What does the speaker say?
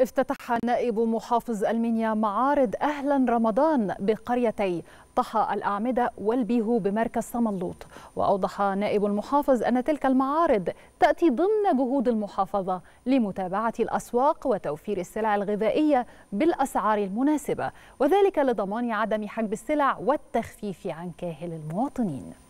افتتح نائب محافظ المنيا معارض أهلا رمضان بقريتي طه الأعمدة والبيهو بمركز صملوط وأوضح نائب المحافظ أن تلك المعارض تأتي ضمن جهود المحافظة لمتابعة الأسواق وتوفير السلع الغذائية بالأسعار المناسبة وذلك لضمان عدم حجب السلع والتخفيف عن كاهل المواطنين